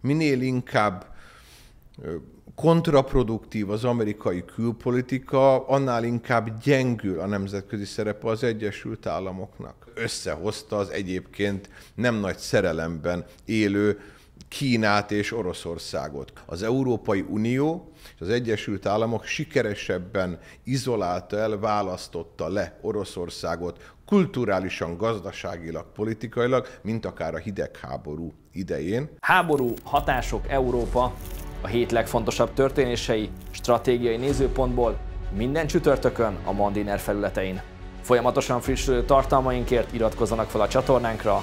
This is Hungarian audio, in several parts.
minél inkább kontraproduktív az amerikai külpolitika, annál inkább gyengül a nemzetközi szerepe az Egyesült Államoknak. Összehozta az egyébként nem nagy szerelemben élő Kínát és Oroszországot. Az Európai Unió és az Egyesült Államok sikeresebben izolálta el, választotta le Oroszországot kulturálisan, gazdaságilag, politikailag, mint akár a hidegháború idején. Háború, hatások, Európa, a hét legfontosabb történései stratégiai nézőpontból minden csütörtökön a Mandiner felületein. Folyamatosan frissülő tartalmainkért iratkozzanak fel a csatornánkra,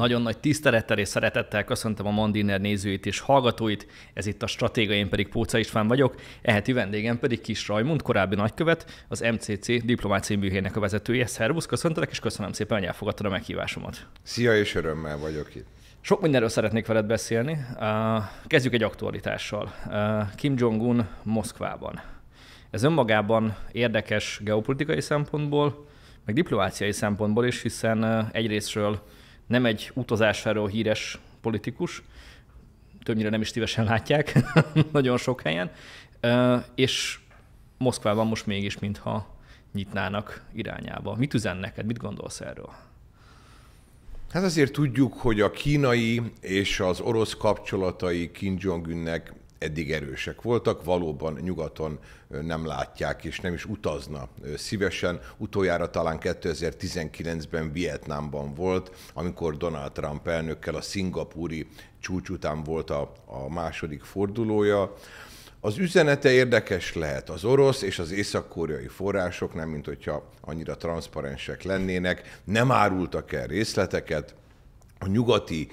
Nagyon nagy tisztelettel és szeretettel köszöntöm a Mandiner nézőit és hallgatóit, ez itt a Stratégia, én pedig Póca István vagyok, eheti vendégem pedig Kis Rajmund, korábbi nagykövet, az MCC diplomáciai műhelynek a vezetője. Szervusz, köszöntelek, és köszönöm szépen, hogy elfogadtad a meghívásomat. Szia, és örömmel vagyok itt. Sok mindenről szeretnék veled beszélni. Kezdjük egy aktualitással. Kim Jong-un Moszkvában. Ez önmagában érdekes geopolitikai szempontból, meg diplomáciai szempontból is, hiszen egyrésztről nem egy utazásáról híres politikus, többnyire nem is szívesen látják, nagyon sok helyen, és Moszkvában most mégis, mintha nyitnának irányába. Mit üzen neked, mit gondolsz erről? Hát azért tudjuk, hogy a kínai és az orosz kapcsolatai Kim Jong-unnek eddig erősek voltak, valóban nyugaton nem látják és nem is utazna szívesen. Utoljára talán 2019-ben Vietnámban volt, amikor Donald Trump elnökkel a szingapúri csúcs után volt a, a második fordulója. Az üzenete érdekes lehet az orosz és az észak-koreai források, nem mint hogyha annyira transzparensek lennének, nem árultak el részleteket, a nyugati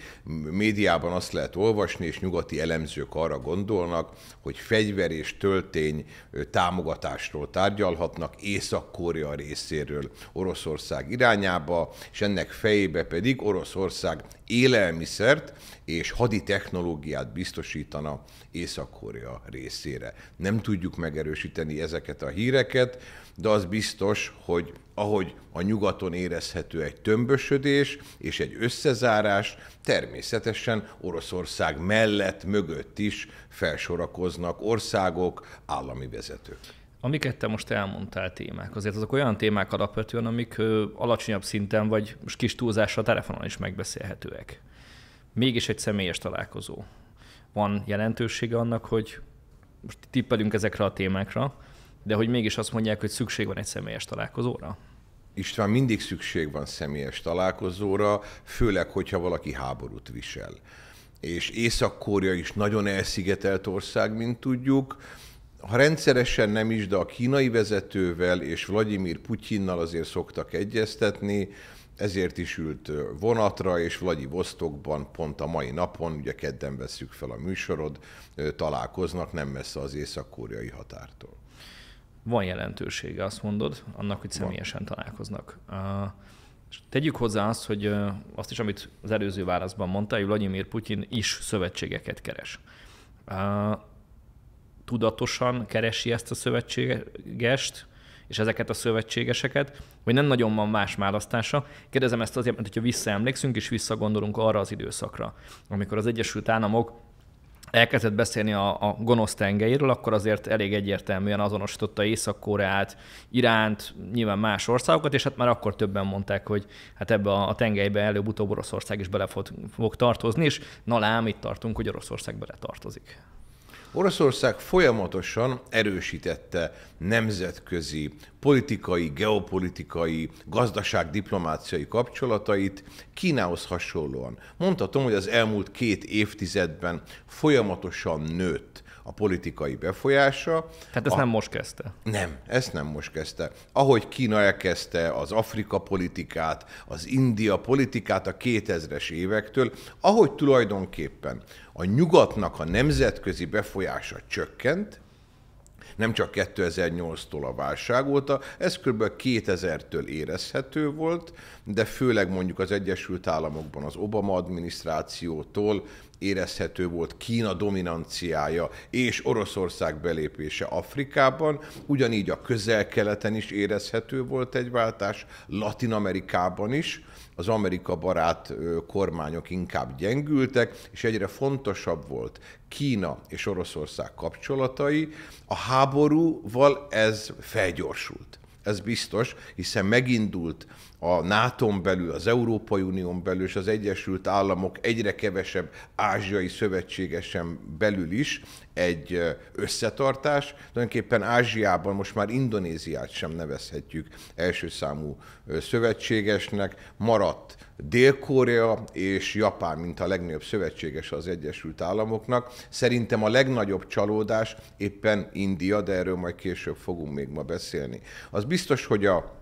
médiában azt lehet olvasni, és nyugati elemzők arra gondolnak, hogy fegyver és töltény támogatásról tárgyalhatnak Észak-Korea részéről Oroszország irányába, és ennek fejébe pedig Oroszország élelmiszert és hadi technológiát biztosítana Észak-Korea részére. Nem tudjuk megerősíteni ezeket a híreket, de az biztos, hogy ahogy a nyugaton érezhető egy tömbösödés és egy összezárás, természetesen Oroszország mellett, mögött is felsorakoznak országok, állami vezetők. Amiket te most elmondtál témák, azért azok olyan témák alapvetően, amik alacsonyabb szinten, vagy most kis túlzással telefonon is megbeszélhetőek. Mégis egy személyes találkozó. Van jelentősége annak, hogy most tippelünk ezekre a témákra, de hogy mégis azt mondják, hogy szükség van egy személyes találkozóra? István, mindig szükség van személyes találkozóra, főleg, hogyha valaki háborút visel. És Észak-Korea is nagyon elszigetelt ország, mint tudjuk. Ha rendszeresen nem is, de a kínai vezetővel és Vladimir Putyinnal azért szoktak egyeztetni, ezért is ült vonatra, és vostokban, pont a mai napon, ugye kedden veszük fel a műsorod, találkoznak nem messze az észak-koreai határtól van jelentősége, azt mondod, annak, hogy személyesen van. találkoznak. És tegyük hozzá azt, hogy azt is, amit az előző válaszban mondtál, hogy Vladimir Putyin is szövetségeket keres. Tudatosan keresi ezt a szövetségest, és ezeket a szövetségeseket, hogy nem nagyon van más választása. Kérdezem ezt azért, mert hogyha visszaemlékszünk és visszagondolunk arra az időszakra, amikor az Egyesült Államok elkezdett beszélni a, a gonosz tengeiről, akkor azért elég egyértelműen azonosította Észak-Koreát, Iránt, nyilván más országokat, és hát már akkor többen mondták, hogy hát ebbe a, a tengelybe előbb-utóbb Oroszország is bele fog, fog tartozni, és na lám, itt tartunk, hogy Oroszország bele tartozik. Oroszország folyamatosan erősítette nemzetközi politikai, geopolitikai, gazdaságdiplomáciai kapcsolatait Kínához hasonlóan. Mondhatom, hogy az elmúlt két évtizedben folyamatosan nőtt a politikai befolyása. Tehát ezt a... nem most kezdte? Nem, ezt nem most kezdte. Ahogy Kína elkezdte az Afrika politikát, az India politikát a 2000-es évektől, ahogy tulajdonképpen a nyugatnak a nemzetközi befolyása csökkent, nem csak 2008-tól a válság óta, ez kb. 2000-től érezhető volt, de főleg mondjuk az Egyesült Államokban az Obama adminisztrációtól érezhető volt Kína dominanciája és Oroszország belépése Afrikában, ugyanígy a közel-keleten is érezhető volt egy váltás, Latin-Amerikában is, az Amerika barát kormányok inkább gyengültek, és egyre fontosabb volt Kína és Oroszország kapcsolatai. A háborúval ez felgyorsult ez biztos, hiszen megindult a nato belül, az Európai Unión belül és az Egyesült Államok egyre kevesebb ázsiai szövetségesen belül is egy összetartás. Tulajdonképpen Ázsiában most már Indonéziát sem nevezhetjük első számú szövetségesnek. Maradt Dél-Korea és Japán, mint a legnagyobb szövetséges az Egyesült Államoknak. Szerintem a legnagyobb csalódás éppen India, de erről majd később fogunk még ma beszélni. Az biztos, hogy a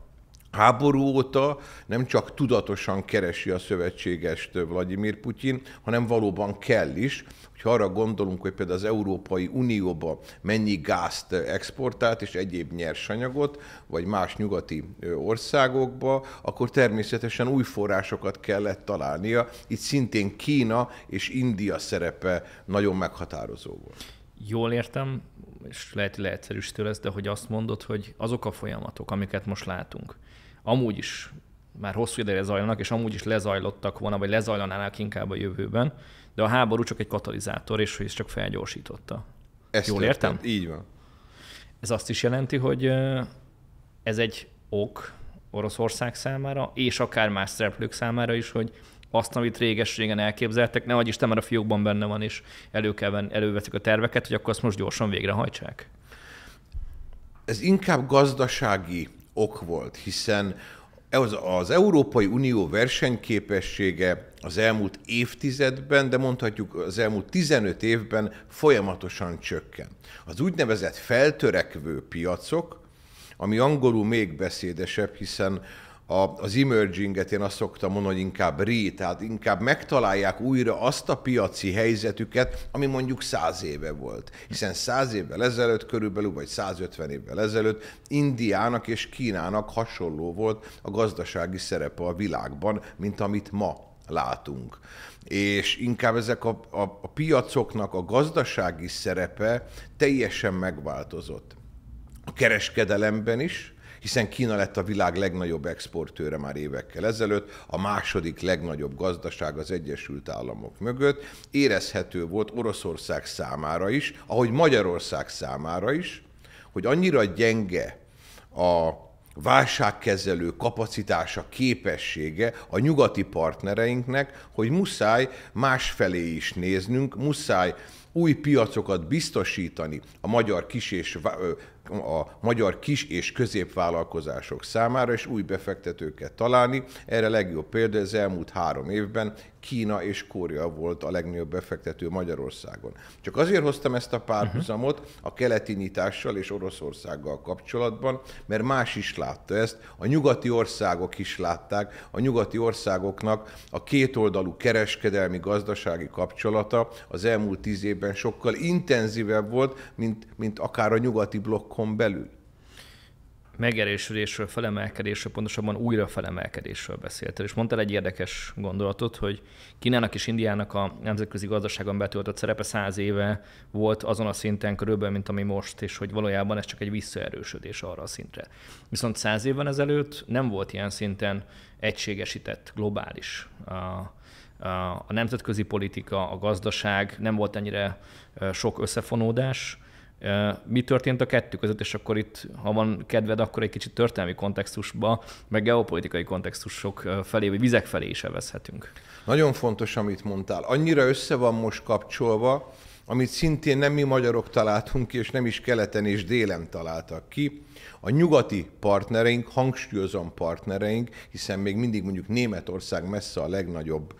háború óta nem csak tudatosan keresi a szövetségest Vladimir Putyin, hanem valóban kell is, hogyha arra gondolunk, hogy például az Európai Unióba mennyi gázt exportált és egyéb nyersanyagot, vagy más nyugati országokba, akkor természetesen új forrásokat kellett találnia. Itt szintén Kína és India szerepe nagyon meghatározó volt. Jól értem, és lehet, leegyszerűsítő lesz, de hogy azt mondod, hogy azok a folyamatok, amiket most látunk, amúgy is már hosszú ideje zajlanak, és amúgy is lezajlottak volna, vagy lezajlanának inkább a jövőben, de a háború csak egy katalizátor, és hogy ez csak felgyorsította. Ezt Jól értem? értem? Így van. Ez azt is jelenti, hogy ez egy ok Oroszország számára, és akár más szereplők számára is, hogy azt, amit réges-régen elképzeltek, ne Isten már a fiókban benne van, és elő kell venni, előveszik a terveket, hogy akkor azt most gyorsan végrehajtsák. Ez inkább gazdasági ok volt, hiszen az, az Európai Unió versenyképessége az elmúlt évtizedben, de mondhatjuk az elmúlt 15 évben folyamatosan csökken. Az úgynevezett feltörekvő piacok, ami angolul még beszédesebb, hiszen a, az emerginget én azt szoktam mondani, hogy inkább ré, tehát inkább megtalálják újra azt a piaci helyzetüket, ami mondjuk száz éve volt. Hiszen száz évvel ezelőtt körülbelül, vagy 150 évvel ezelőtt Indiának és Kínának hasonló volt a gazdasági szerepe a világban, mint amit ma látunk. És inkább ezek a, a, a piacoknak a gazdasági szerepe teljesen megváltozott. A kereskedelemben is, hiszen Kína lett a világ legnagyobb exportőre már évekkel ezelőtt, a második legnagyobb gazdaság az Egyesült Államok mögött. Érezhető volt Oroszország számára is, ahogy Magyarország számára is, hogy annyira gyenge a válságkezelő kapacitása, képessége a nyugati partnereinknek, hogy muszáj másfelé is néznünk, muszáj új piacokat biztosítani a magyar kis és a magyar kis- és középvállalkozások számára, és új befektetőket találni. Erre legjobb példa az elmúlt három évben Kína és Kória volt a legnagyobb befektető Magyarországon. Csak azért hoztam ezt a párhuzamot a keleti nyitással és Oroszországgal kapcsolatban, mert más is látta ezt, a nyugati országok is látták, a nyugati országoknak a kétoldalú kereskedelmi gazdasági kapcsolata az elmúlt tíz évben sokkal intenzívebb volt, mint, mint akár a nyugati blokkon belül megerősödésről, felemelkedésről, pontosabban újra felemelkedésről beszéltél. És mondtál egy érdekes gondolatot, hogy Kínának és Indiának a nemzetközi gazdaságon betöltött szerepe száz éve volt azon a szinten körülbelül, mint ami most, és hogy valójában ez csak egy visszaerősödés arra a szintre. Viszont száz évvel ezelőtt nem volt ilyen szinten egységesített, globális a, a nemzetközi politika, a gazdaság, nem volt ennyire sok összefonódás, mi történt a kettő között, és akkor itt, ha van kedved, akkor egy kicsit történelmi kontextusba, meg geopolitikai kontextusok felé, vagy vizek felé is elvezhetünk. Nagyon fontos, amit mondtál. Annyira össze van most kapcsolva, amit szintén nem mi magyarok találtunk ki, és nem is keleten és délen találtak ki, a nyugati partnereink, hangsúlyozom partnereink, hiszen még mindig mondjuk Németország messze a legnagyobb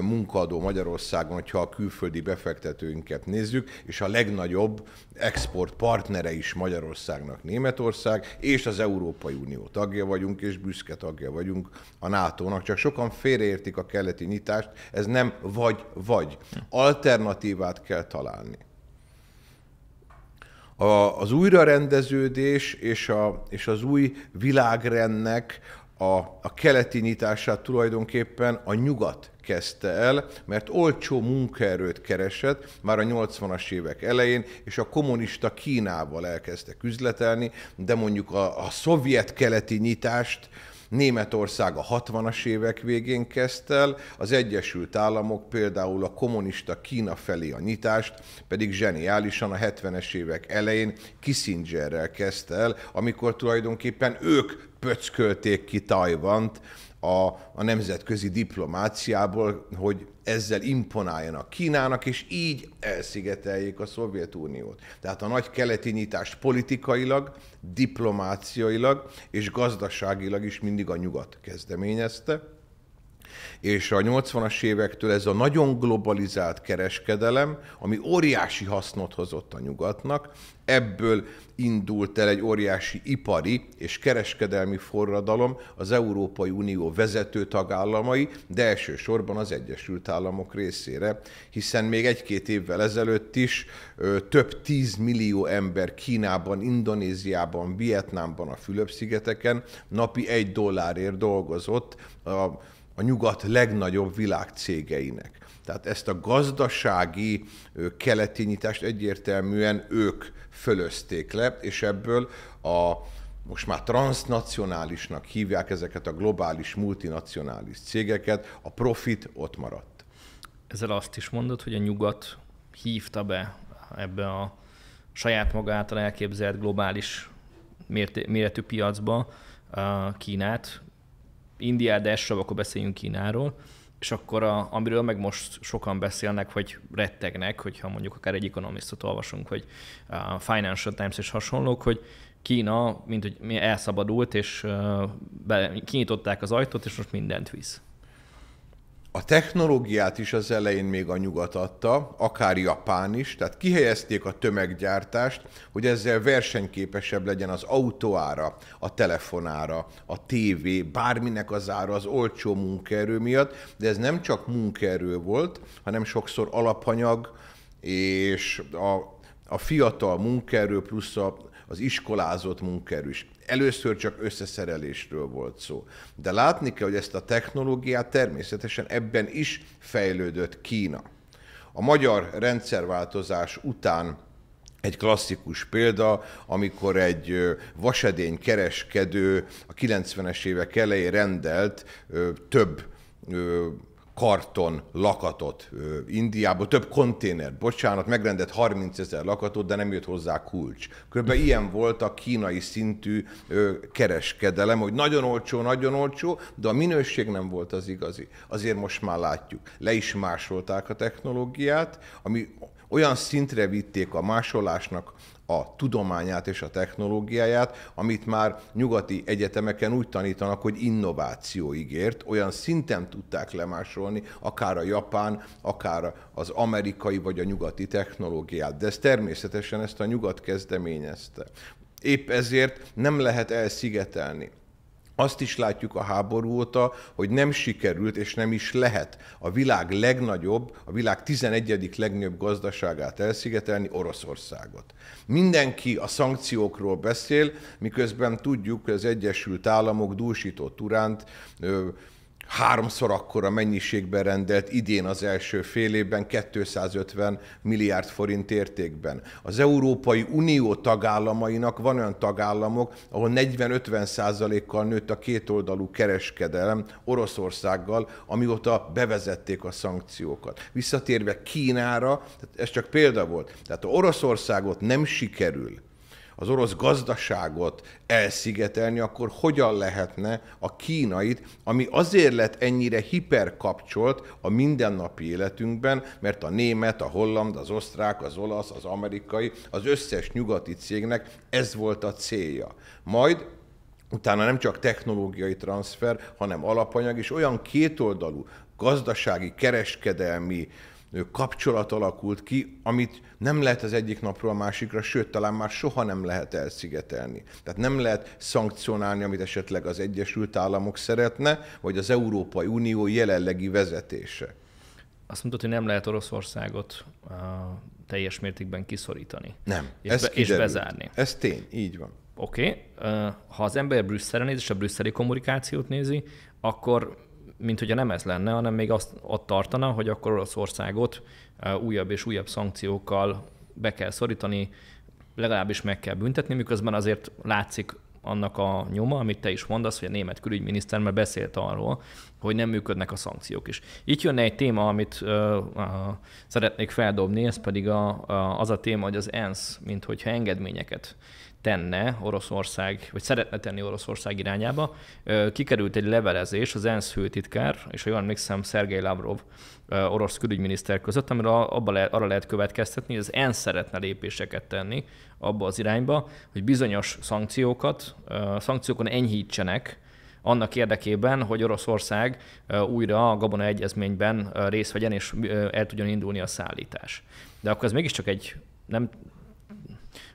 munkadó Magyarországon, hogyha a külföldi befektetőinket nézzük, és a legnagyobb export partnere is Magyarországnak Németország, és az Európai Unió tagja vagyunk, és büszke tagja vagyunk a NATO-nak, csak sokan félreértik a keleti nyitást, ez nem vagy-vagy. Hm. Alternatívát kell találni a, az újrarendeződés és, a, és az új világrendnek a, a keleti nyitását tulajdonképpen a nyugat kezdte el, mert olcsó munkaerőt keresett már a 80-as évek elején, és a kommunista Kínával elkezdtek üzletelni, de mondjuk a, a szovjet keleti nyitást Németország a 60-as évek végén kezdte el, az Egyesült Államok például a kommunista Kína felé a nyitást, pedig zseniálisan a 70-es évek elején Kissingerrel kezdte el, amikor tulajdonképpen ők pöckölték ki Tajvant a, a nemzetközi diplomáciából, hogy ezzel imponáljanak Kínának, és így elszigeteljék a Szovjetuniót. Tehát a nagy keleti nyitást politikailag, diplomáciailag és gazdaságilag is mindig a nyugat kezdeményezte és a 80-as évektől ez a nagyon globalizált kereskedelem, ami óriási hasznot hozott a nyugatnak, ebből indult el egy óriási ipari és kereskedelmi forradalom az Európai Unió vezető tagállamai, de elsősorban az Egyesült Államok részére, hiszen még egy-két évvel ezelőtt is ö, több tízmillió ember Kínában, Indonéziában, Vietnámban, a Fülöp-szigeteken napi egy dollárért dolgozott a a nyugat legnagyobb világcégeinek. Tehát ezt a gazdasági keleti nyitást egyértelműen ők fölözték le, és ebből a most már transnacionálisnak hívják ezeket a globális multinacionális cégeket, a profit ott maradt. Ezzel azt is mondod, hogy a nyugat hívta be ebbe a saját maga által elképzelt globális méretű piacba Kínát, Indiá, de elsősorban akkor beszéljünk Kínáról, és akkor a, amiről meg most sokan beszélnek, hogy rettegnek, hogyha mondjuk akár egy ekonomisztot olvasunk, hogy a Financial Times és hasonlók, hogy Kína, mint hogy elszabadult, és be, kinyitották az ajtót, és most mindent visz a technológiát is az elején még a nyugat adta, akár Japán is, tehát kihelyezték a tömeggyártást, hogy ezzel versenyképesebb legyen az autóára, a telefonára, a tévé, bárminek az ára az olcsó munkaerő miatt, de ez nem csak munkaerő volt, hanem sokszor alapanyag és a, a fiatal munkaerő plusz a, az iskolázott munkaerő is először csak összeszerelésről volt szó. De látni kell, hogy ezt a technológiát természetesen ebben is fejlődött Kína. A magyar rendszerváltozás után egy klasszikus példa, amikor egy vasedény kereskedő a 90-es évek elején rendelt több karton lakatot Indiából, több konténer, bocsánat, megrendett 30 ezer lakatot, de nem jött hozzá kulcs. Körülbelül ilyen volt a kínai szintű kereskedelem, hogy nagyon olcsó, nagyon olcsó, de a minőség nem volt az igazi. Azért most már látjuk. Le is másolták a technológiát, ami olyan szintre vitték a másolásnak a tudományát és a technológiáját, amit már nyugati egyetemeken úgy tanítanak, hogy ígért, olyan szinten tudták lemásolni, akár a japán, akár az amerikai vagy a nyugati technológiát. De ez természetesen ezt a nyugat kezdeményezte. Épp ezért nem lehet elszigetelni. Azt is látjuk a háború óta, hogy nem sikerült és nem is lehet a világ legnagyobb, a világ 11. legnagyobb gazdaságát elszigetelni, Oroszországot. Mindenki a szankciókról beszél, miközben tudjuk, hogy az Egyesült Államok dúsított uránt háromszor akkora mennyiségben rendelt idén az első fél évben 250 milliárd forint értékben. Az Európai Unió tagállamainak van olyan tagállamok, ahol 40-50 százalékkal nőtt a kétoldalú kereskedelem Oroszországgal, amióta bevezették a szankciókat. Visszatérve Kínára, ez csak példa volt, tehát Oroszországot nem sikerül az orosz gazdaságot elszigetelni, akkor hogyan lehetne a kínait, ami azért lett ennyire hiperkapcsolt a mindennapi életünkben, mert a német, a holland, az osztrák, az olasz, az amerikai, az összes nyugati cégnek ez volt a célja. Majd utána nem csak technológiai transfer, hanem alapanyag és olyan kétoldalú gazdasági, kereskedelmi, kapcsolat alakult ki, amit nem lehet az egyik napról a másikra, sőt, talán már soha nem lehet elszigetelni. Tehát nem lehet szankcionálni, amit esetleg az Egyesült Államok szeretne, vagy az Európai Unió jelenlegi vezetése. Azt mondtad, hogy nem lehet Oroszországot uh, teljes mértékben kiszorítani. Nem, és, ez be, és bezárni. Ez tény, így van. Oké, okay. uh, ha az ember Brüsszelre néz, és a brüsszeli kommunikációt nézi, akkor mint hogyha nem ez lenne, hanem még azt ott tartana, hogy akkor Oroszországot újabb és újabb szankciókkal be kell szorítani, legalábbis meg kell büntetni, miközben azért látszik annak a nyoma, amit te is mondasz, hogy a német külügyminiszter már beszélt arról, hogy nem működnek a szankciók is. Itt jönne egy téma, amit uh, uh, szeretnék feldobni, ez pedig a, a, az a téma, hogy az ENSZ, hogyha engedményeket tenne Oroszország, vagy szeretne tenni Oroszország irányába. Kikerült egy levelezés az ENSZ főtitkár, és ha jól emlékszem, Szergei Lavrov orosz külügyminiszter között, amire abba lehet, arra lehet következtetni, hogy az ENSZ szeretne lépéseket tenni abba az irányba, hogy bizonyos szankciókat, szankciókon enyhítsenek annak érdekében, hogy Oroszország újra a Gabona Egyezményben részt vegyen, és el tudjon indulni a szállítás. De akkor ez mégiscsak egy nem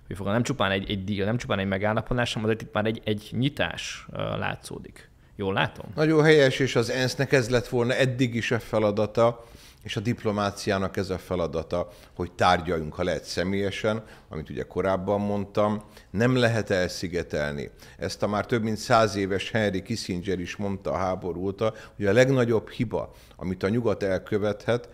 műfoggal. Nem csupán egy, egy deal, nem csupán egy megállapodás, hanem azért itt már egy, egy nyitás látszódik. Jól látom? Nagyon helyes, és az ENSZ-nek ez lett volna eddig is a feladata, és a diplomáciának ez a feladata, hogy tárgyaljunk, ha lehet személyesen, amit ugye korábban mondtam, nem lehet elszigetelni. Ezt a már több mint száz éves Henry Kissinger is mondta a háború óta, hogy a legnagyobb hiba, amit a nyugat elkövethet,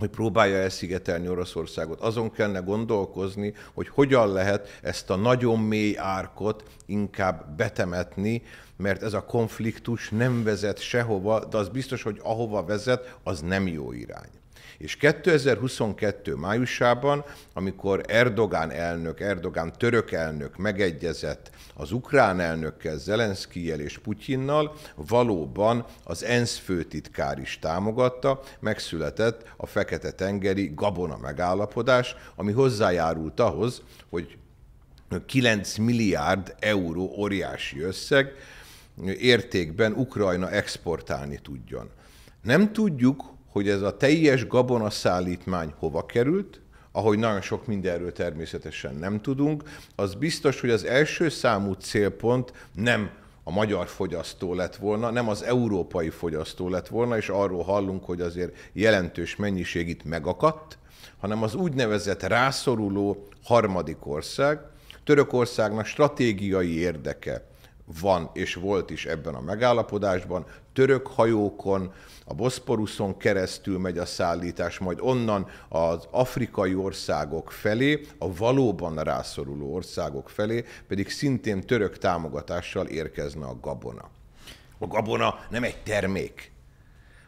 hogy próbálja elszigetelni Oroszországot. Azon kellene gondolkozni, hogy hogyan lehet ezt a nagyon mély árkot inkább betemetni, mert ez a konfliktus nem vezet sehova, de az biztos, hogy ahova vezet, az nem jó irány. És 2022. májusában, amikor Erdogán elnök, Erdogán török elnök megegyezett az ukrán elnökkel, Zelenszkijel és Putyinnal valóban az ENSZ főtitkár is támogatta, megszületett a Fekete-tengeri Gabona megállapodás, ami hozzájárult ahhoz, hogy 9 milliárd euró óriási összeg értékben Ukrajna exportálni tudjon. Nem tudjuk, hogy ez a teljes gabonaszállítmány hova került, ahogy nagyon sok mindenről természetesen nem tudunk, az biztos, hogy az első számú célpont nem a magyar fogyasztó lett volna, nem az európai fogyasztó lett volna, és arról hallunk, hogy azért jelentős mennyiség itt megakadt, hanem az úgynevezett rászoruló harmadik ország. Törökországnak stratégiai érdeke, van és volt is ebben a megállapodásban. Török hajókon, a Boszporuszon keresztül megy a szállítás, majd onnan az afrikai országok felé, a valóban rászoruló országok felé, pedig szintén török támogatással érkezne a gabona. A gabona nem egy termék,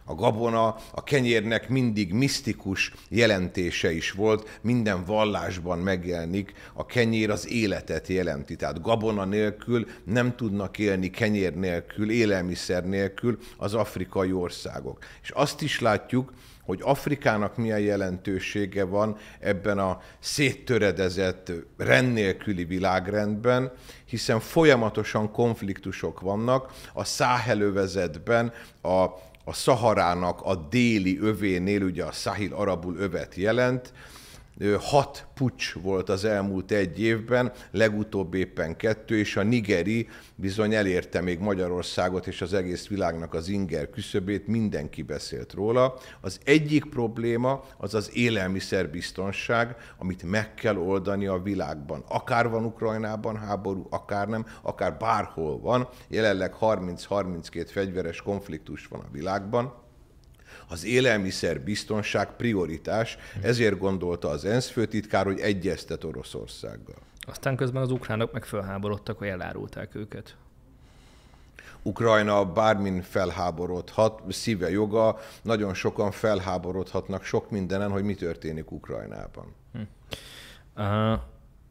a gabona a kenyérnek mindig misztikus jelentése is volt, minden vallásban megjelenik, a kenyér az életet jelenti. Tehát gabona nélkül nem tudnak élni, kenyér nélkül, élelmiszer nélkül az afrikai országok. És azt is látjuk, hogy Afrikának milyen jelentősége van ebben a széttöredezett, rend nélküli világrendben, hiszen folyamatosan konfliktusok vannak a száhelővezetben, a a Szaharának a déli övénél, ugye a Sahil Arabul övet jelent, hat pucs volt az elmúlt egy évben, legutóbb éppen kettő, és a nigeri bizony elérte még Magyarországot és az egész világnak az inger küszöbét, mindenki beszélt róla. Az egyik probléma az az élelmiszerbiztonság, amit meg kell oldani a világban. Akár van Ukrajnában háború, akár nem, akár bárhol van. Jelenleg 30-32 fegyveres konfliktus van a világban az élelmiszer biztonság prioritás, ezért gondolta az ENSZ főtitkár, hogy egyeztet Oroszországgal. Aztán közben az ukránok meg felháborodtak, hogy elárulták őket. Ukrajna bármin felháborodhat, szíve joga, nagyon sokan felháborodhatnak sok mindenen, hogy mi történik Ukrajnában. Hm.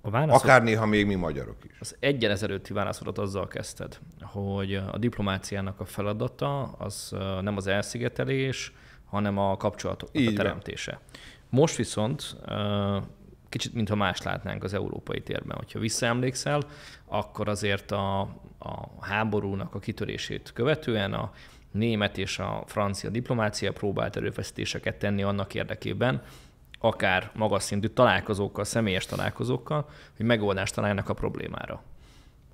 a válaszod... Akár néha még mi magyarok is. Az egyen ezelőtti válaszodat azzal kezdted, hogy a diplomáciának a feladata az nem az elszigetelés, hanem a kapcsolatok a teremtése. Van. Most viszont kicsit, mintha más látnánk az európai térben. Hogyha visszaemlékszel, akkor azért a, a háborúnak a kitörését követően a német és a francia diplomácia próbált erőfeszítéseket tenni annak érdekében, akár magas szintű találkozókkal, személyes találkozókkal, hogy megoldást találnak a problémára.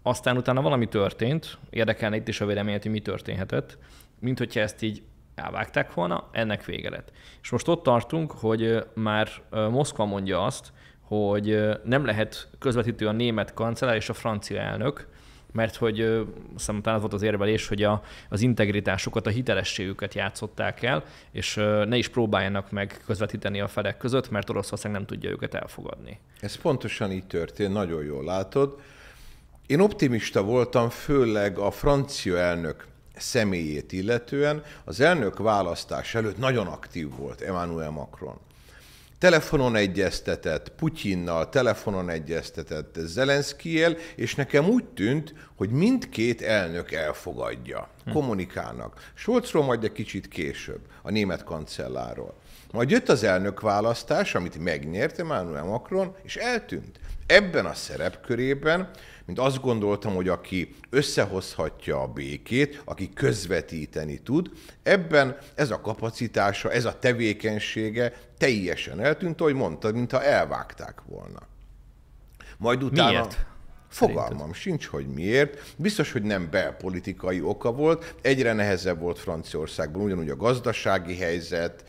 Aztán utána valami történt, érdekelne itt is a véleményet, hogy mi történhetett, mint hogyha ezt így elvágták volna, ennek vége lett. És most ott tartunk, hogy már Moszkva mondja azt, hogy nem lehet közvetítő a német kancellár és a francia elnök, mert hogy szerintem utána volt az érvelés, hogy a, az integritásukat, a hitelességüket játszották el, és ne is próbáljanak meg közvetíteni a felek között, mert Oroszország nem tudja őket elfogadni. Ez pontosan így történt, nagyon jól látod. Én optimista voltam, főleg a francia elnök személyét illetően az elnök választás előtt nagyon aktív volt Emmanuel Macron. Telefonon egyeztetett Putyinnal, telefonon egyeztetett Zelenszkijel, és nekem úgy tűnt, hogy mindkét elnök elfogadja, hm. kommunikálnak. Scholzról majd egy kicsit később, a német kancelláról. Majd jött az elnök választás, amit megnyerte Emmanuel Macron, és eltűnt. Ebben a szerepkörében mint azt gondoltam, hogy aki összehozhatja a békét, aki közvetíteni tud, ebben ez a kapacitása, ez a tevékenysége teljesen eltűnt, ahogy mondtad, mintha elvágták volna. Majd utána... Miért? Fogalmam Szerinted? sincs, hogy miért. Biztos, hogy nem belpolitikai oka volt. Egyre nehezebb volt Franciaországban, ugyanúgy a gazdasági helyzet,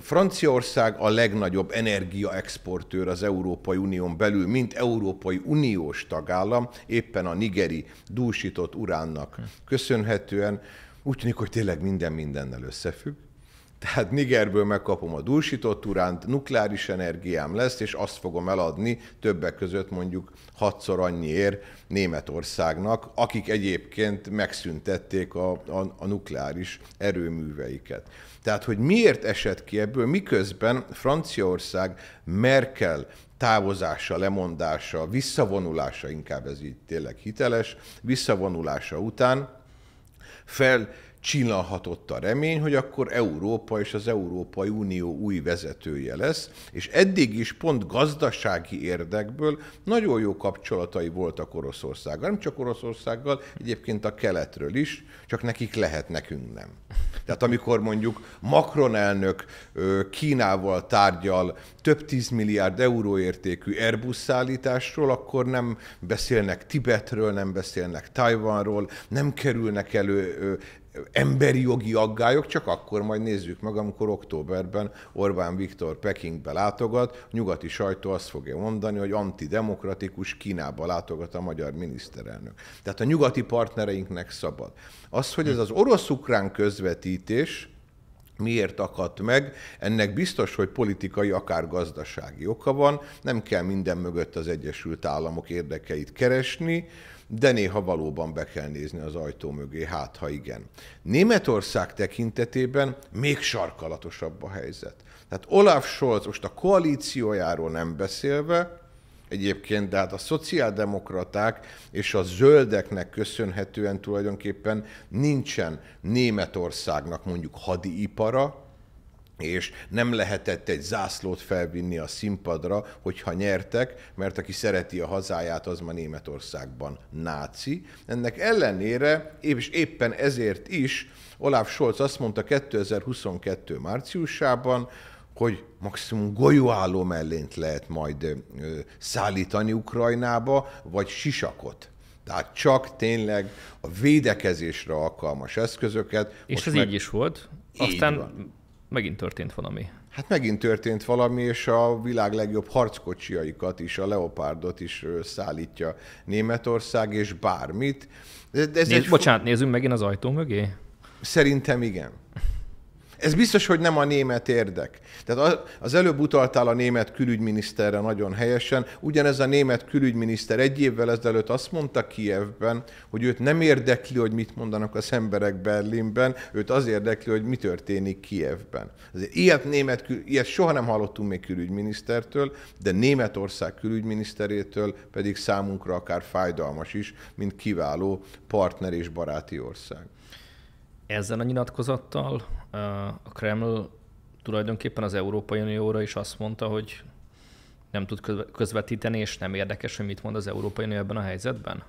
Franciaország a legnagyobb energiaexportőr az Európai Unión belül, mint Európai Uniós tagállam, éppen a nigeri dúsított uránnak köszönhetően. Úgy tűnik, hogy tényleg minden mindennel összefügg. Tehát Nigerből megkapom a dúsított uránt, nukleáris energiám lesz, és azt fogom eladni többek között mondjuk hatszor annyiért Németországnak, akik egyébként megszüntették a, a, a nukleáris erőműveiket. Tehát, hogy miért esett ki ebből, miközben Franciaország Merkel távozása, lemondása, visszavonulása, inkább ez így tényleg hiteles, visszavonulása után fel csillanhatott a remény, hogy akkor Európa és az Európai Unió új vezetője lesz, és eddig is pont gazdasági érdekből nagyon jó kapcsolatai voltak Oroszországgal, nem csak Oroszországgal, egyébként a keletről is, csak nekik lehet, nekünk nem. Tehát amikor mondjuk Macron elnök Kínával tárgyal több tízmilliárd euró értékű Airbus szállításról, akkor nem beszélnek Tibetről, nem beszélnek Tajvanról, nem kerülnek elő emberi jogi aggályok, csak akkor majd nézzük meg, amikor októberben Orbán Viktor Pekingbe látogat, a nyugati sajtó azt fogja mondani, hogy antidemokratikus Kínába látogat a magyar miniszterelnök. Tehát a nyugati partnereinknek szabad. Az, hogy ez az orosz-ukrán közvetítés, miért akadt meg, ennek biztos, hogy politikai, akár gazdasági oka van, nem kell minden mögött az Egyesült Államok érdekeit keresni, de néha valóban be kell nézni az ajtó mögé, hát ha igen. Németország tekintetében még sarkalatosabb a helyzet. Tehát Olaf Scholz most a koalíciójáról nem beszélve, egyébként, de hát a szociáldemokraták és a zöldeknek köszönhetően tulajdonképpen nincsen Németországnak mondjuk hadiipara, és nem lehetett egy zászlót felvinni a színpadra, hogyha nyertek, mert aki szereti a hazáját, az ma Németországban náci. Ennek ellenére, és éppen ezért is Olaf Scholz azt mondta 2022 márciusában, hogy maximum golyóálló mellényt lehet majd szállítani Ukrajnába, vagy sisakot. Tehát csak tényleg a védekezésre alkalmas eszközöket. És Most ez meg... így is volt. Így Aztán van megint történt valami. Hát megint történt valami, és a világ legjobb harckocsiaikat is, a Leopardot is szállítja Németország, és bármit. Ez Nézd, egy... Bocsánat, nézzünk megint az ajtó mögé? Szerintem igen. Ez biztos, hogy nem a német érdek. Tehát az előbb utaltál a német külügyminiszterre nagyon helyesen. Ugyanez a német külügyminiszter egy évvel ezelőtt azt mondta Kijevben, hogy őt nem érdekli, hogy mit mondanak az emberek Berlinben, őt az érdekli, hogy mi történik Kijevben. Azért ilyet, német, ilyet soha nem hallottunk még külügyminisztertől, de Németország külügyminiszterétől pedig számunkra akár fájdalmas is, mint kiváló partner és baráti ország. Ezen a nyilatkozattal a Kreml tulajdonképpen az Európai Unióra is azt mondta, hogy nem tud közvetíteni, és nem érdekes, hogy mit mond az Európai Unió ebben a helyzetben?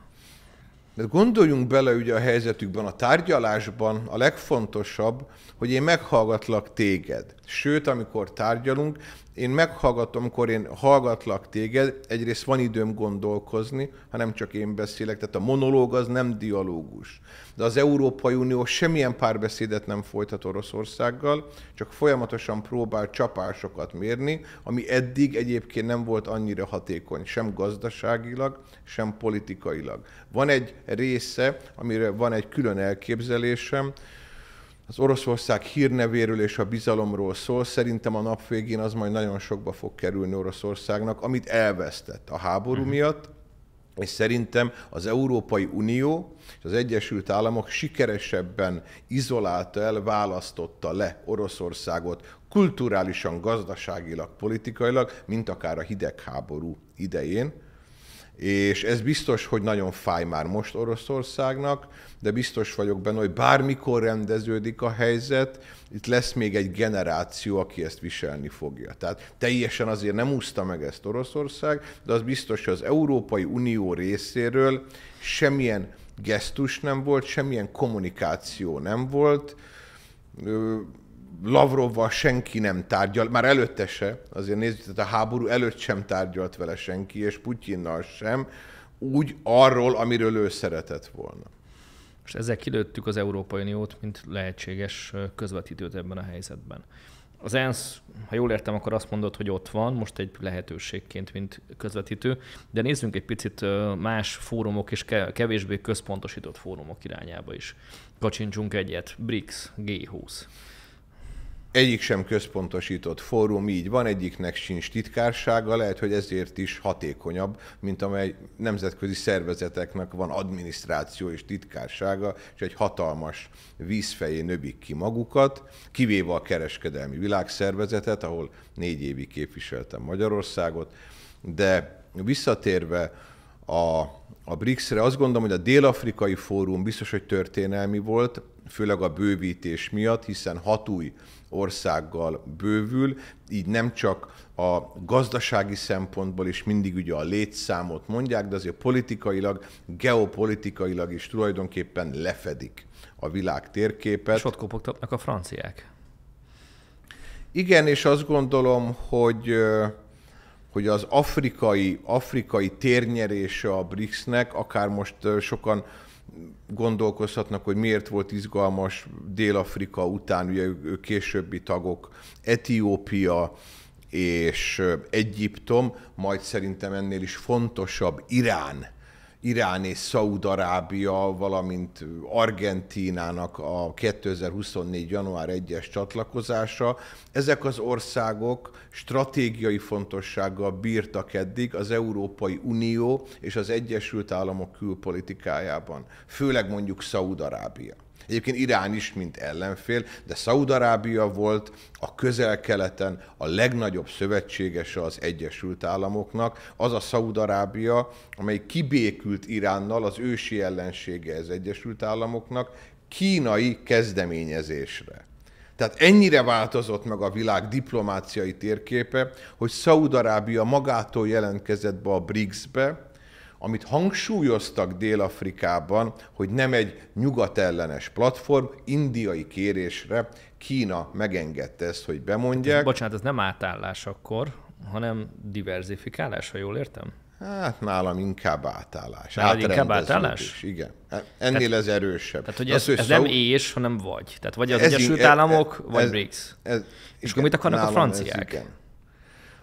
Mert gondoljunk bele ugye a helyzetükben, a tárgyalásban a legfontosabb, hogy én meghallgatlak téged. Sőt, amikor tárgyalunk, én meghallgatom, amikor én hallgatlak téged, egyrészt van időm gondolkozni, hanem csak én beszélek, tehát a monológ az nem dialógus. De az Európai Unió semmilyen párbeszédet nem folytat Oroszországgal, csak folyamatosan próbál csapásokat mérni, ami eddig egyébként nem volt annyira hatékony, sem gazdaságilag, sem politikailag. Van egy része, amire van egy külön elképzelésem, az Oroszország hírnevéről és a bizalomról szól. Szerintem a nap végén az majd nagyon sokba fog kerülni Oroszországnak, amit elvesztett a háború uh-huh. miatt, és szerintem az Európai Unió és az Egyesült Államok sikeresebben izolálta el, választotta le Oroszországot kulturálisan, gazdaságilag, politikailag, mint akár a hidegháború idején és ez biztos, hogy nagyon fáj már most Oroszországnak, de biztos vagyok benne, hogy bármikor rendeződik a helyzet, itt lesz még egy generáció, aki ezt viselni fogja. Tehát teljesen azért nem úszta meg ezt Oroszország, de az biztos, hogy az Európai Unió részéről semmilyen gesztus nem volt, semmilyen kommunikáció nem volt, Lavrovval senki nem tárgyal, már előtte se, azért nézzük, tehát a háború előtt sem tárgyalt vele senki, és Putyinnal sem, úgy arról, amiről ő szeretett volna. Most ezzel kilőttük az Európai Uniót, mint lehetséges közvetítőt ebben a helyzetben. Az ENSZ, ha jól értem, akkor azt mondod, hogy ott van, most egy lehetőségként, mint közvetítő, de nézzünk egy picit más fórumok és kevésbé központosított fórumok irányába is. Kacsincsunk egyet, BRICS, G20. Egyik sem központosított fórum, így van, egyiknek sincs titkársága, lehet, hogy ezért is hatékonyabb, mint amely nemzetközi szervezeteknek van adminisztráció és titkársága, és egy hatalmas vízfejé növik ki magukat, kivéve a kereskedelmi világszervezetet, ahol négy évig képviseltem Magyarországot, de visszatérve a, a BRICS-re, azt gondolom, hogy a dél-afrikai fórum biztos, hogy történelmi volt, főleg a bővítés miatt, hiszen hat új országgal bővül, így nem csak a gazdasági szempontból is mindig ugye a létszámot mondják, de azért politikailag, geopolitikailag is tulajdonképpen lefedik a világ térképet. És ott kopogtatnak a franciák. Igen, és azt gondolom, hogy hogy az afrikai, afrikai térnyerése a BRICS-nek, akár most sokan gondolkozhatnak, hogy miért volt izgalmas Dél-Afrika után, ugye ők későbbi tagok, Etiópia és Egyiptom, majd szerintem ennél is fontosabb Irán Irán és Szaúd-Arábia, valamint Argentínának a 2024. január 1-es csatlakozása. Ezek az országok stratégiai fontossággal bírtak eddig az Európai Unió és az Egyesült Államok külpolitikájában, főleg mondjuk Szaúd-Arábia. Egyébként Irán is, mint ellenfél, de Szaudarábia volt a közel-keleten a legnagyobb szövetségese az Egyesült Államoknak, az a Szaudarábia, amely kibékült Iránnal az ősi ellensége az Egyesült Államoknak kínai kezdeményezésre. Tehát ennyire változott meg a világ diplomáciai térképe, hogy Szaudarábia magától jelentkezett be a BRICS-be, amit hangsúlyoztak Dél-Afrikában, hogy nem egy nyugatellenes platform, indiai kérésre Kína megengedte ezt, hogy bemondják. Bocsánat, ez nem átállás akkor, hanem diverzifikálás, ha jól értem? Hát nálam inkább átállás. Nálad inkább átállás? Is, igen. Ennél tehát, ez erősebb. Tehát, hogy ez, szóval ez nem és, hanem vagy. Tehát vagy az ez Egyesült e- Államok, e- ez, vagy BRICS. Ez, ez, igen, És akkor mit akarnak a franciák?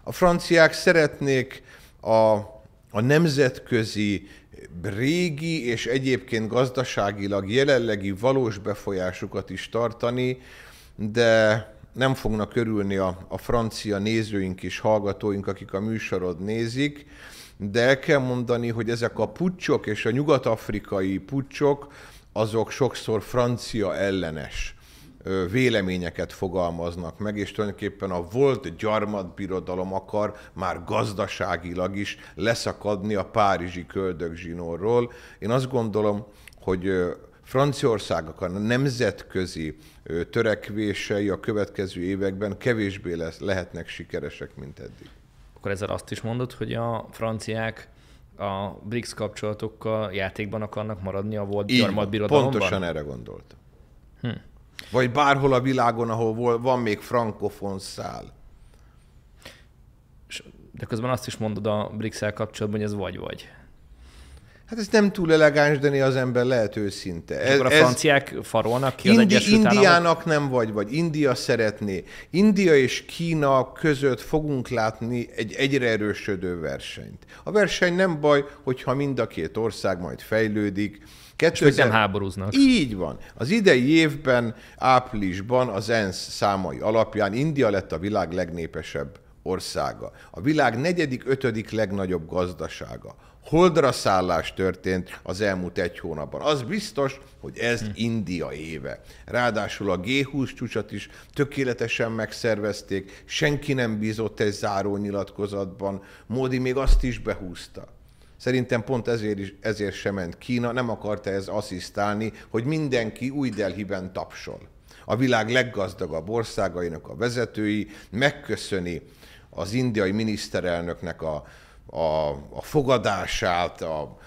A franciák szeretnék a a nemzetközi régi és egyébként gazdaságilag jelenlegi valós befolyásukat is tartani, de nem fognak örülni a, a francia nézőink és hallgatóink, akik a műsorod nézik, de el kell mondani, hogy ezek a pucsok és a nyugat-afrikai pucsok, azok sokszor francia ellenes véleményeket fogalmaznak meg, és tulajdonképpen a volt gyarmatbirodalom akar már gazdaságilag is leszakadni a párizsi köldögzsinórról. Én azt gondolom, hogy Franciaországnak a nemzetközi törekvései a következő években kevésbé lesz, lehetnek sikeresek, mint eddig. Akkor ezzel azt is mondod, hogy a franciák a BRICS kapcsolatokkal játékban akarnak maradni a volt gyarmatbirodalomban? Pontosan erre gondoltam. Hm. Vagy bárhol a világon, ahol van még frankofon szál. De közben azt is mondod a Brixel kapcsolatban, hogy ez vagy-vagy. Hát ez nem túl elegáns, de az ember lehet őszinte. Ez, a franciák ez farolnak ki indi, az Indiának nem vagy, vagy India szeretné. India és Kína között fogunk látni egy egyre erősödő versenyt. A verseny nem baj, hogyha mind a két ország majd fejlődik, 2000... És nem háborúznak. Így van. Az idei évben, áprilisban az ENSZ számai alapján India lett a világ legnépesebb országa. A világ negyedik, ötödik legnagyobb gazdasága. Holdra szállás történt az elmúlt egy hónapban. Az biztos, hogy ez hmm. India éve. Ráadásul a G20 csúcsot is tökéletesen megszervezték, senki nem bízott egy zárónyilatkozatban, Módi még azt is behúzta. Szerintem pont ezért, is, ezért sem ment Kína, nem akarta ez asszisztálni, hogy mindenki új Delhiben tapsol. A világ leggazdagabb országainak a vezetői megköszöni az indiai miniszterelnöknek a, a, a fogadását, a, a,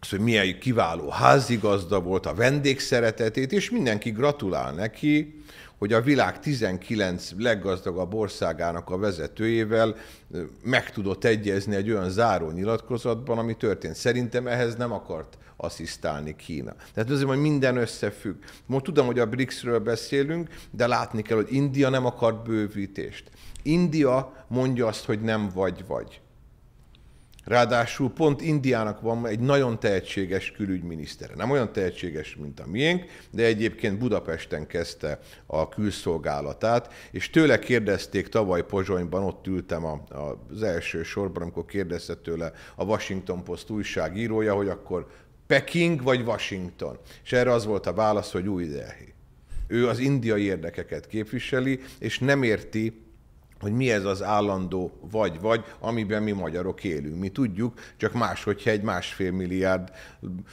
az, hogy milyen kiváló házigazda volt, a vendégszeretetét, és mindenki gratulál neki, hogy a világ 19 leggazdagabb országának a vezetőjével meg tudott egyezni egy olyan záró nyilatkozatban, ami történt. Szerintem ehhez nem akart asszisztálni Kína. Tehát azért hogy minden összefügg. Most tudom, hogy a BRICS-ről beszélünk, de látni kell, hogy India nem akart bővítést. India mondja azt, hogy nem vagy-vagy. Ráadásul pont Indiának van egy nagyon tehetséges külügyminisztere. Nem olyan tehetséges, mint a miénk, de egyébként Budapesten kezdte a külszolgálatát, és tőle kérdezték tavaly Pozsonyban, ott ültem a, a, az első sorban, amikor kérdezte tőle a Washington Post újságírója, hogy akkor Peking vagy Washington? És erre az volt a válasz, hogy új Delhi. Ő az indiai érdekeket képviseli, és nem érti hogy mi ez az állandó vagy-vagy, amiben mi magyarok élünk. Mi tudjuk, csak más, hogyha egy másfél milliárd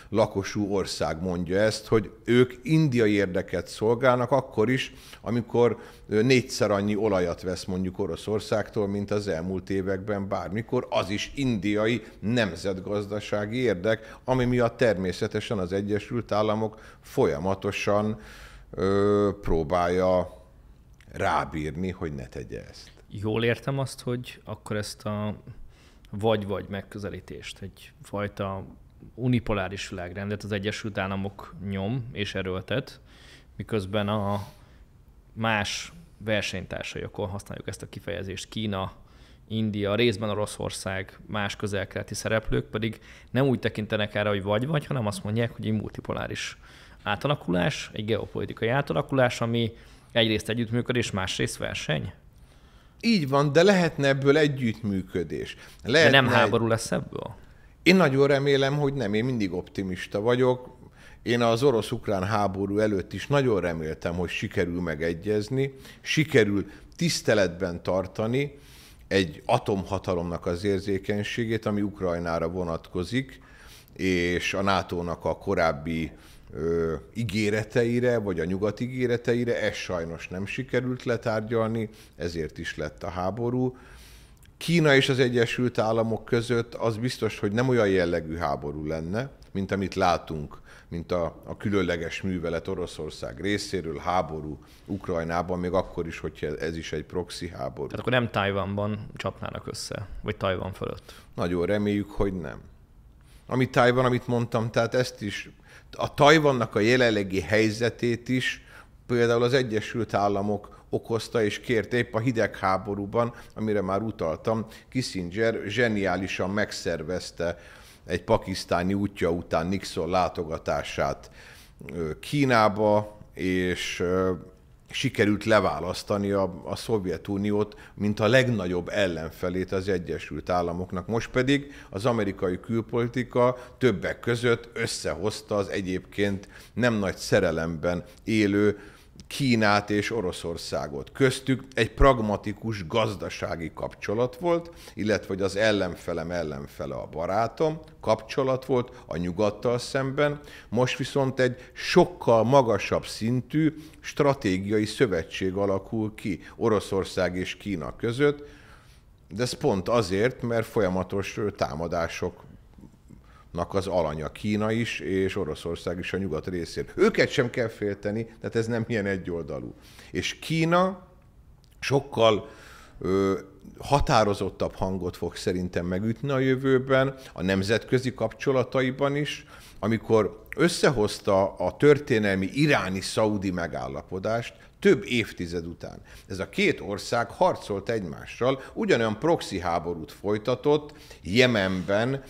lakosú ország mondja ezt, hogy ők indiai érdeket szolgálnak akkor is, amikor négyszer annyi olajat vesz mondjuk Oroszországtól, mint az elmúlt években bármikor, az is indiai nemzetgazdasági érdek, ami miatt természetesen az Egyesült Államok folyamatosan ö, próbálja rábírni, hogy ne tegye ezt jól értem azt, hogy akkor ezt a vagy-vagy megközelítést, egyfajta unipoláris világrendet az Egyesült Államok nyom és erőltet, miközben a más versenytársaikon használjuk ezt a kifejezést, Kína, India, részben Oroszország, más közelkeleti szereplők pedig nem úgy tekintenek erre, hogy vagy-vagy, hanem azt mondják, hogy egy multipoláris átalakulás, egy geopolitikai átalakulás, ami egyrészt együttműködés, másrészt verseny? Így van, de lehetne ebből együttműködés. Lehetne de nem háború lesz ebből? Én nagyon remélem, hogy nem. Én mindig optimista vagyok. Én az orosz-ukrán háború előtt is nagyon reméltem, hogy sikerül megegyezni, sikerül tiszteletben tartani egy atomhatalomnak az érzékenységét, ami Ukrajnára vonatkozik, és a NATO-nak a korábbi ö, ígéreteire, vagy a nyugat ígéreteire, ez sajnos nem sikerült letárgyalni, ezért is lett a háború. Kína és az Egyesült Államok között az biztos, hogy nem olyan jellegű háború lenne, mint amit látunk, mint a, a különleges művelet Oroszország részéről, háború Ukrajnában, még akkor is, hogyha ez is egy proxy háború. Tehát akkor nem Tajvanban csapnának össze, vagy Tajvan fölött? Nagyon reméljük, hogy nem. Ami Tajvan, amit mondtam, tehát ezt is a Tajvannak a jelenlegi helyzetét is például az Egyesült Államok okozta és kérte épp a hidegháborúban, amire már utaltam, Kissinger zseniálisan megszervezte egy pakisztáni útja után Nixon látogatását Kínába, és sikerült leválasztani a, a Szovjetuniót, mint a legnagyobb ellenfelét az Egyesült Államoknak. Most pedig az amerikai külpolitika többek között összehozta az egyébként nem nagy szerelemben élő Kínát és Oroszországot. Köztük egy pragmatikus gazdasági kapcsolat volt, illetve hogy az ellenfelem ellenfele a barátom, kapcsolat volt a nyugattal szemben, most viszont egy sokkal magasabb szintű stratégiai szövetség alakul ki Oroszország és Kína között, de ez pont azért, mert folyamatos támadások Nak az alanya Kína is, és Oroszország is a nyugat részén. Őket sem kell félteni, tehát ez nem ilyen egyoldalú. És Kína sokkal ö, határozottabb hangot fog szerintem megütni a jövőben, a nemzetközi kapcsolataiban is, amikor összehozta a történelmi iráni-szaudi megállapodást, több évtized után. Ez a két ország harcolt egymással, ugyanolyan proxy háborút folytatott Jemenben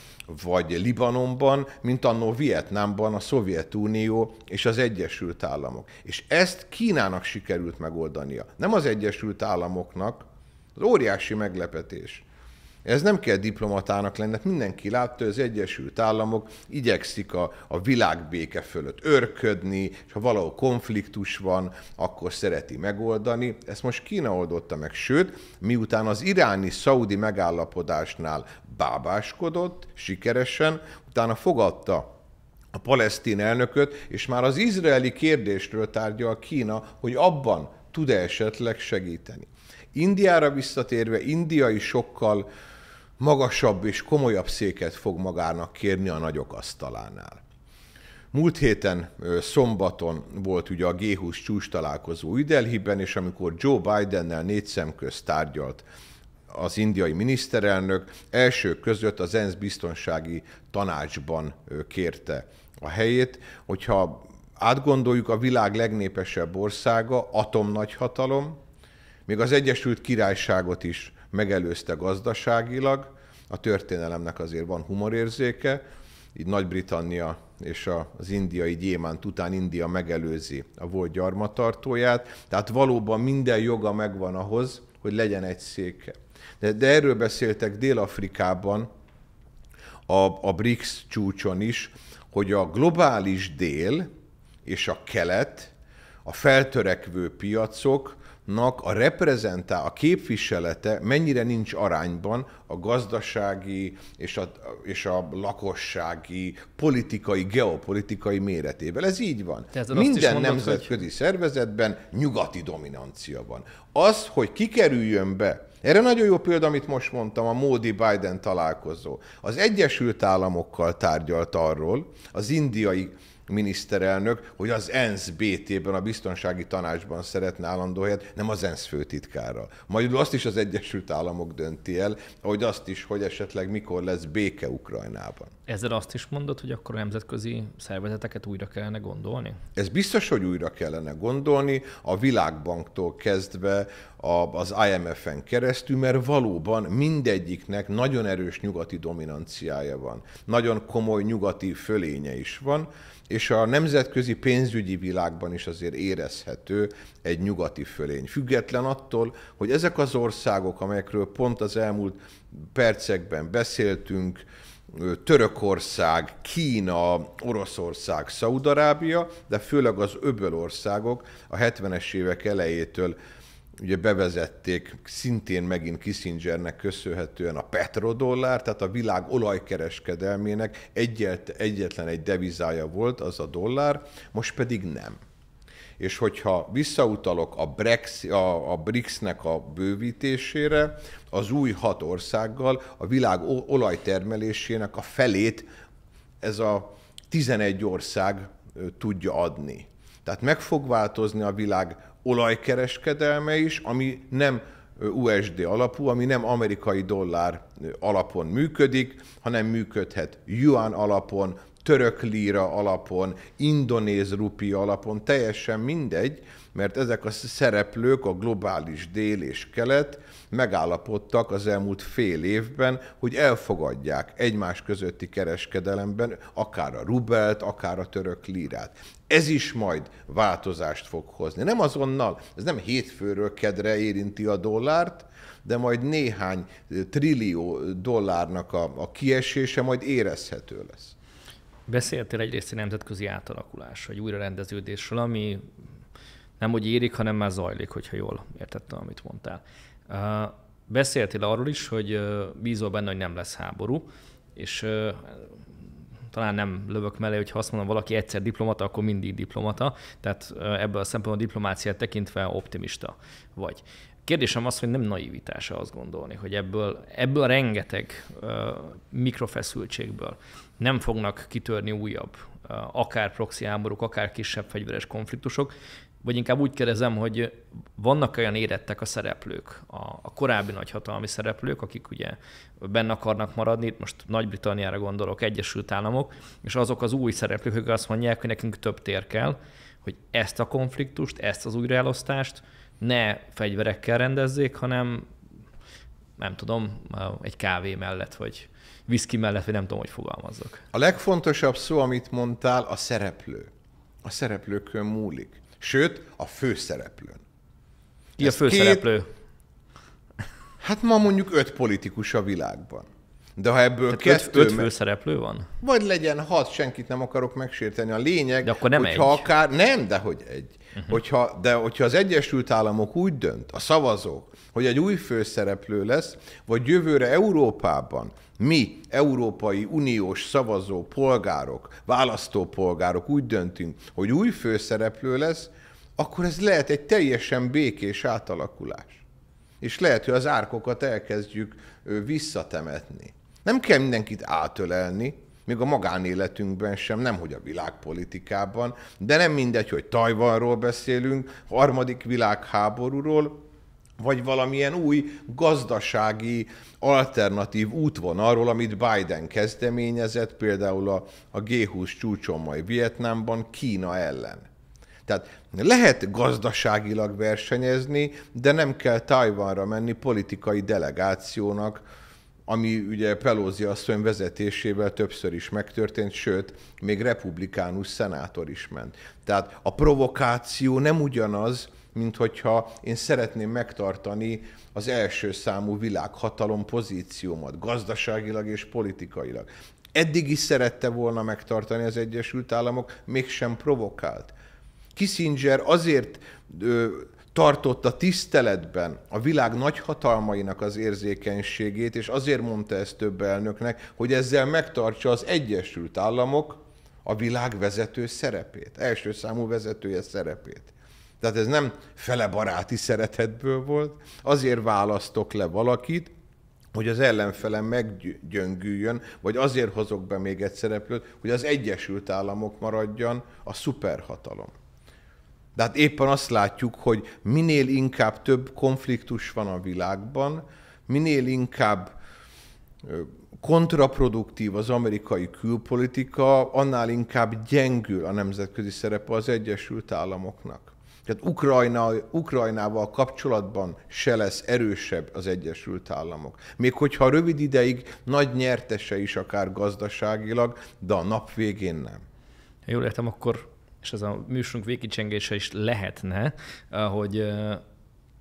vagy Libanonban, mint annó Vietnámban a Szovjetunió és az Egyesült Államok. És ezt Kínának sikerült megoldania. Nem az Egyesült Államoknak, az óriási meglepetés. Ez nem kell diplomatának lennek, hát mindenki látta, az Egyesült Államok igyekszik a, a világ béke fölött örködni, és ha valahol konfliktus van, akkor szereti megoldani. Ezt most Kína oldotta meg, sőt, miután az iráni-szaudi megállapodásnál bábáskodott sikeresen, utána fogadta a palesztin elnököt, és már az izraeli kérdésről tárgyal Kína, hogy abban tud -e esetleg segíteni. Indiára visszatérve, indiai sokkal magasabb és komolyabb széket fog magának kérni a nagyok asztalánál. Múlt héten szombaton volt ugye a G20 csúcs találkozó Idelhiben, és amikor Joe Bidennel négy szem közt tárgyalt az indiai miniszterelnök, első között az ENSZ biztonsági tanácsban kérte a helyét, hogyha átgondoljuk a világ legnépesebb országa, atomnagyhatalom, még az Egyesült Királyságot is megelőzte gazdaságilag, a történelemnek azért van humorérzéke, így Nagy-Britannia és az indiai gyémánt után India megelőzi a volt gyarmatartóját, tehát valóban minden joga megvan ahhoz, hogy legyen egy széke. De, de erről beszéltek Dél-Afrikában a, a BRICS csúcson is, hogy a globális dél és a kelet, a feltörekvő piacok nak a reprezentál, a képviselete mennyire nincs arányban a gazdasági és a, és a lakossági, politikai, geopolitikai méretével. Ez így van. Tehát Minden mondod, nemzetközi hogy... szervezetben nyugati dominancia van. Az, hogy kikerüljön be, erre nagyon jó példa, amit most mondtam, a Módi-Biden találkozó. Az Egyesült Államokkal tárgyalt arról, az indiai miniszterelnök, hogy az ENSZ BT-ben, a biztonsági tanácsban szeretne állandó helyet, nem az ENSZ főtitkára. Majd azt is az Egyesült Államok dönti el, hogy azt is, hogy esetleg mikor lesz béke Ukrajnában. Ezzel azt is mondod, hogy akkor a nemzetközi szervezeteket újra kellene gondolni? Ez biztos, hogy újra kellene gondolni, a világbanktól kezdve az IMF-en keresztül, mert valóban mindegyiknek nagyon erős nyugati dominanciája van, nagyon komoly nyugati fölénye is van, és a nemzetközi pénzügyi világban is azért érezhető egy nyugati fölény. Független attól, hogy ezek az országok, amelyekről pont az elmúlt percekben beszéltünk, Törökország, Kína, Oroszország, Szaudarábia, de főleg az öbölországok országok a 70-es évek elejétől ugye bevezették szintén megint Kissingernek köszönhetően a petrodollár, tehát a világ olajkereskedelmének egyet, egyetlen egy devizája volt, az a dollár, most pedig nem. És hogyha visszautalok a, Brex, a, a BRICS-nek a bővítésére, az új hat országgal a világ olajtermelésének a felét ez a 11 ország tudja adni. Tehát meg fog változni a világ olajkereskedelme is, ami nem USD alapú, ami nem amerikai dollár alapon működik, hanem működhet yuan alapon, török líra alapon, indonéz rupi alapon, teljesen mindegy, mert ezek a szereplők, a globális dél és kelet megállapodtak az elmúlt fél évben, hogy elfogadják egymás közötti kereskedelemben akár a rubelt, akár a török lírát. Ez is majd változást fog hozni. Nem azonnal, ez nem hétfőről kedre érinti a dollárt, de majd néhány trillió dollárnak a, a kiesése majd érezhető lesz. Beszéltél egyrészt egy nemzetközi átalakulás, egy újrarendeződésről, ami nem hogy érik, hanem már zajlik, hogyha jól értettem, amit mondtál. Beszéltél arról is, hogy bízol benne, hogy nem lesz háború, és talán nem lövök mellé, hogy azt mondom, valaki egyszer diplomata, akkor mindig diplomata, tehát ebből a szempontból a diplomáciát tekintve optimista vagy. Kérdésem az, hogy nem naivitása azt gondolni, hogy ebből, ebből a rengeteg mikrofeszültségből nem fognak kitörni újabb, akár proxy háborúk, akár kisebb fegyveres konfliktusok, vagy inkább úgy kérdezem, hogy vannak olyan érettek a szereplők, a, a korábbi nagyhatalmi szereplők, akik ugye benne akarnak maradni, itt most Nagy-Britanniára gondolok, Egyesült Államok, és azok az új szereplők, akik azt mondják, hogy nekünk több tér kell, hogy ezt a konfliktust, ezt az újraelosztást ne fegyverekkel rendezzék, hanem nem tudom, egy kávé mellett, vagy viszki mellett, vagy nem tudom, hogy fogalmazzak. A legfontosabb szó, amit mondtál, a szereplő. A szereplőkön múlik. Sőt, a főszereplőn. Ki a főszereplő? Két, hát ma mondjuk öt politikus a világban. De ha ebből Tehát kettő... Öt, öt főszereplő van? Vagy legyen hat, senkit nem akarok megsérteni. A lényeg, de akkor nem hogyha egy. akár... Nem, de hogy egy. Uh-huh. Hogyha, de hogyha az Egyesült Államok úgy dönt, a szavazók, hogy egy új főszereplő lesz, vagy jövőre Európában mi, Európai Uniós szavazó polgárok, választópolgárok úgy döntünk, hogy új főszereplő lesz, akkor ez lehet egy teljesen békés átalakulás. És lehet, hogy az árkokat elkezdjük visszatemetni. Nem kell mindenkit átölelni, még a magánéletünkben sem, nem hogy a világpolitikában, de nem mindegy, hogy Tajvanról beszélünk, harmadik világháborúról, vagy valamilyen új gazdasági alternatív útvonalról, amit Biden kezdeményezett, például a, a G20 csúcson majd Vietnámban Kína ellen. Tehát lehet gazdaságilag versenyezni, de nem kell Tajvanra menni politikai delegációnak, ami ugye Pelosi asszony vezetésével többször is megtörtént, sőt, még republikánus szenátor is ment. Tehát a provokáció nem ugyanaz, mint hogyha én szeretném megtartani az első számú világhatalom pozíciómat, gazdaságilag és politikailag. Eddig is szerette volna megtartani az Egyesült Államok, mégsem provokált. Kissinger azért ö, tartotta tiszteletben a világ nagyhatalmainak az érzékenységét, és azért mondta ezt több elnöknek, hogy ezzel megtartsa az Egyesült Államok a világ vezető szerepét, első számú vezetője szerepét. Tehát ez nem fele baráti szeretetből volt, azért választok le valakit, hogy az ellenfelem meggyöngüljön, vagy azért hozok be még egy szereplőt, hogy az Egyesült Államok maradjon a szuperhatalom. De hát éppen azt látjuk, hogy minél inkább több konfliktus van a világban, minél inkább kontraproduktív az amerikai külpolitika, annál inkább gyengül a nemzetközi szerepe az Egyesült Államoknak. Tehát Ukrajna, Ukrajnával kapcsolatban se lesz erősebb az Egyesült Államok. Még hogyha rövid ideig nagy nyertese is akár gazdaságilag, de a nap végén nem. Jól értem, akkor és ez a műsorunk végkicsengése is lehetne, eh, hogy eh,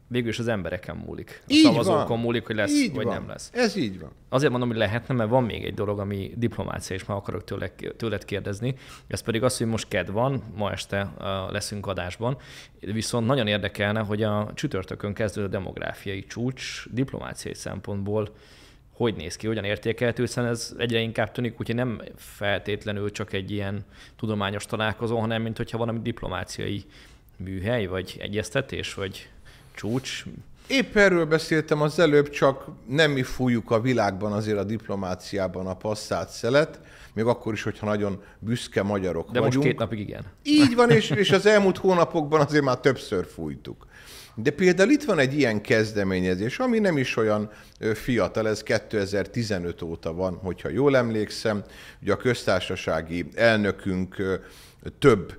végül is az embereken múlik. A így szavazókon van. múlik, hogy lesz, így vagy van. nem lesz. Ez így van. Azért mondom, hogy lehetne, mert van még egy dolog, ami diplomácia, és már akarok tőle, tőled kérdezni. Ez pedig az, hogy most kedv van, ma este eh, leszünk adásban, viszont nagyon érdekelne, hogy a csütörtökön kezdődő demográfiai csúcs diplomáciai szempontból hogy néz ki, hogyan értékelhető, hiszen ez egyre inkább tűnik, úgyhogy nem feltétlenül csak egy ilyen tudományos találkozó, hanem mint hogyha valami diplomáciai műhely, vagy egyeztetés, vagy csúcs. Épp erről beszéltem az előbb, csak nem mi fújjuk a világban azért a diplomáciában a passzát szelet, még akkor is, hogyha nagyon büszke magyarok De vagyunk. most két napig igen. Így van, és, és az elmúlt hónapokban azért már többször fújtuk. De például itt van egy ilyen kezdeményezés, ami nem is olyan fiatal, ez 2015 óta van, hogyha jól emlékszem. Ugye a köztársasági elnökünk több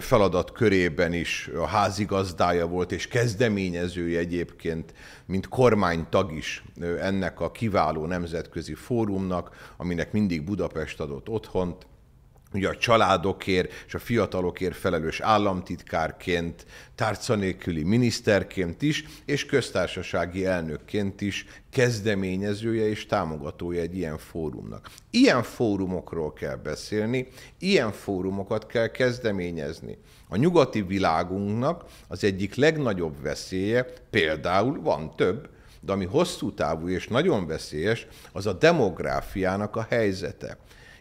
feladat körében is a házigazdája volt, és kezdeményezője egyébként, mint kormánytag is ennek a kiváló nemzetközi fórumnak, aminek mindig Budapest adott otthont ugye a családokért és a fiatalokért felelős államtitkárként, tárca nélküli miniszterként is, és köztársasági elnökként is kezdeményezője és támogatója egy ilyen fórumnak. Ilyen fórumokról kell beszélni, ilyen fórumokat kell kezdeményezni. A nyugati világunknak az egyik legnagyobb veszélye, például van több, de ami hosszú távú és nagyon veszélyes, az a demográfiának a helyzete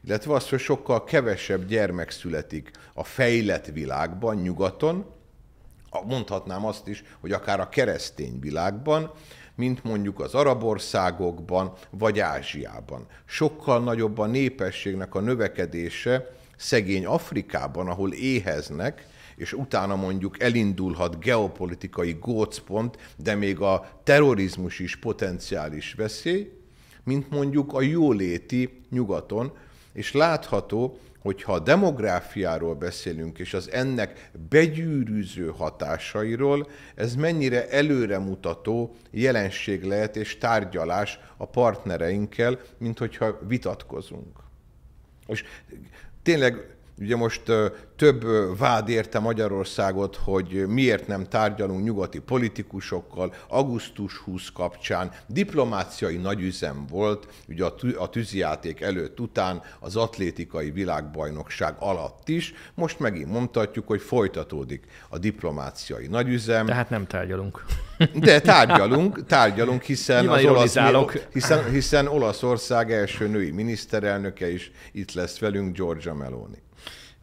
illetve az, hogy sokkal kevesebb gyermek születik a fejlett világban, nyugaton, mondhatnám azt is, hogy akár a keresztény világban, mint mondjuk az arab országokban vagy Ázsiában. Sokkal nagyobb a népességnek a növekedése szegény Afrikában, ahol éheznek, és utána mondjuk elindulhat geopolitikai gócpont, de még a terrorizmus is potenciális veszély, mint mondjuk a jóléti nyugaton, és látható, hogyha a demográfiáról beszélünk, és az ennek begyűrűző hatásairól, ez mennyire előremutató jelenség lehet és tárgyalás a partnereinkkel, mint hogyha vitatkozunk. És tényleg Ugye most több vád érte Magyarországot, hogy miért nem tárgyalunk nyugati politikusokkal augusztus 20 kapcsán. Diplomáciai nagyüzem volt, ugye a tűzijáték előtt után az atlétikai világbajnokság alatt is. Most megint mondhatjuk, hogy folytatódik a diplomáciai nagyüzem. Tehát nem tárgyalunk. De tárgyalunk, tárgyalunk, hiszen az olasz, hiszen, hiszen Olaszország első női miniszterelnöke is itt lesz velünk, Georgia Meloni.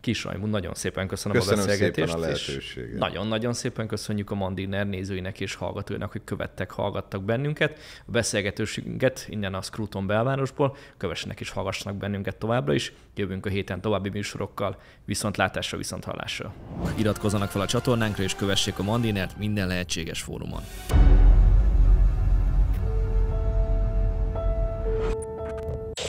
Kis Rajmú, nagyon szépen köszönöm, köszönöm a beszélgetést. Szépen a lehetőséget. Nagyon-nagyon szépen köszönjük a Mandiner nézőinek és hallgatóinak, hogy követtek, hallgattak bennünket. A beszélgetőséget innen a Scruton belvárosból kövessenek és hallgassanak bennünket továbbra is. Jövünk a héten további műsorokkal, Viszont viszont hallásra. Iratkozzanak fel a csatornánkra és kövessék a Mandinert minden lehetséges fórumon.